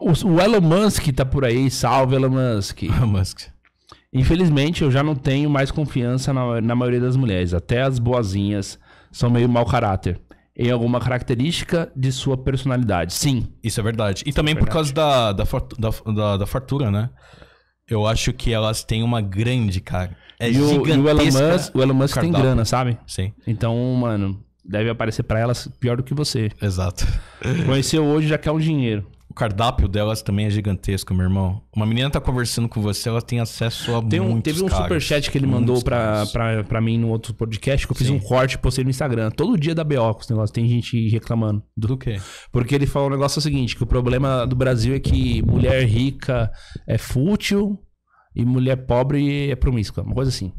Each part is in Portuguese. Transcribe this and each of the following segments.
O, Elon Musk tá por aí. Salve, Elon Musk. Elon Musk. Infelizmente, eu já não tenho mais confiança na, na maioria das mulheres. Até as boazinhas são meio mau caráter em alguma característica de sua personalidade. Sim. Isso é verdade. E Isso é também é verdade. por causa da da, da, da, da, fartura, né? Eu acho que elas têm uma grande cara. É e, o, e o Elon Musk, o Elon Musk tem grana, sabe? Sim. Então, mano, deve aparecer para elas pior do que você. Exato. Conheceu hoje já quer um dinheiro. O cardápio delas também é gigantesco, meu irmão. Uma menina tá conversando com você, ela tem acesso a tem um, muitos Teve um super superchat que ele mandou pra, pra, pra mim no outro podcast, que eu fiz Sim. um corte e postei no Instagram. Todo dia da BO com esse negócio, tem gente reclamando. Do quê? Porque ele falou o um negócio é o seguinte, que o problema do Brasil é que mulher rica é fútil e mulher pobre é promíscua, uma coisa assim.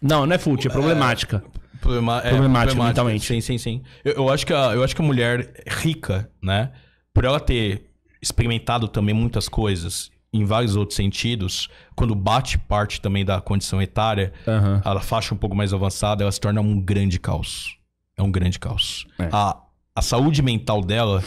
Não, não é fútil, é, é problemática. É, problema, é problemática, problemática, mentalmente. Sim, sim, sim. Eu, eu, acho que a, eu acho que a mulher rica, né por ela ter experimentado também muitas coisas em vários outros sentidos, quando bate parte também da condição etária, uhum. a faixa um pouco mais avançada, ela se torna um grande caos. É um grande caos. É. A, a saúde mental dela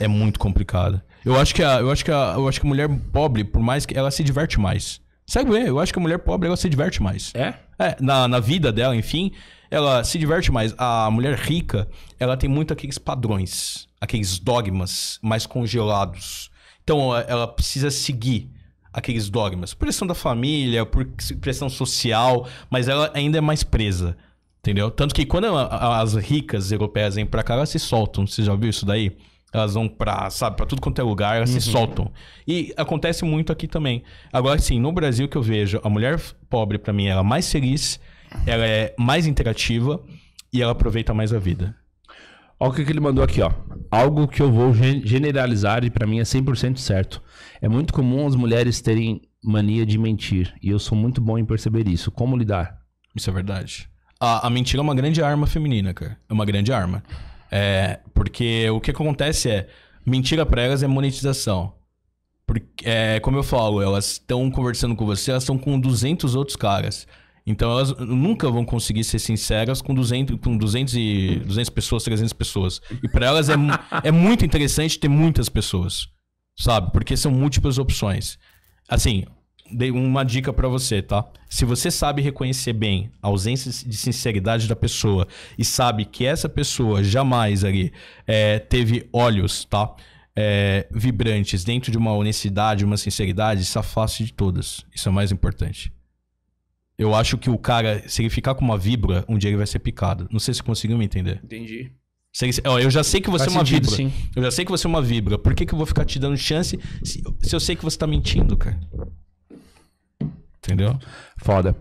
é muito complicada. Eu acho que a, eu acho que a, eu acho que a mulher pobre, por mais que ela se diverte mais. Sabe, eu acho que a mulher pobre ela se diverte mais. É? É, na, na vida dela, enfim, ela se diverte mais. A mulher rica, ela tem muito aqueles padrões, aqueles dogmas mais congelados. Então, ela precisa seguir aqueles dogmas. Por pressão da família, por pressão social, mas ela ainda é mais presa. Entendeu? Tanto que quando ela, as ricas europeias vêm pra cá, elas se soltam. Você já viu isso daí? Elas vão pra, sabe, pra tudo quanto é lugar, elas uhum. se soltam. E acontece muito aqui também. Agora, sim, no Brasil que eu vejo, a mulher pobre, para mim, ela é mais feliz, ela é mais interativa e ela aproveita mais a vida. Olha o que, que ele mandou aqui, ó. Algo que eu vou generalizar e para mim é 100% certo. É muito comum as mulheres terem mania de mentir. E eu sou muito bom em perceber isso. Como lidar? Isso é verdade. A, a mentira é uma grande arma feminina, cara. É uma grande arma. É, porque o que acontece é, mentira para elas é monetização. Porque, é, como eu falo, elas estão conversando com você, elas estão com 200 outros caras. Então elas nunca vão conseguir ser sinceras com 200, com 200, e, 200 pessoas, 300 pessoas. E para elas é, é muito interessante ter muitas pessoas, sabe? Porque são múltiplas opções. Assim, dei uma dica para você, tá? Se você sabe reconhecer bem a ausência de sinceridade da pessoa e sabe que essa pessoa jamais ali é, teve olhos, tá? É, vibrantes dentro de uma honestidade, uma sinceridade, se afaste de todas. Isso é o mais importante. Eu acho que o cara, se ele ficar com uma vibra, um dia ele vai ser picado. Não sei se conseguiu me entender. Entendi. eu já sei que você Faz é uma sentido, vibra. Sim. Eu já sei que você é uma vibra. Por que, que eu vou ficar te dando chance se, se eu sei que você tá mentindo, cara? Entendeu? Foda.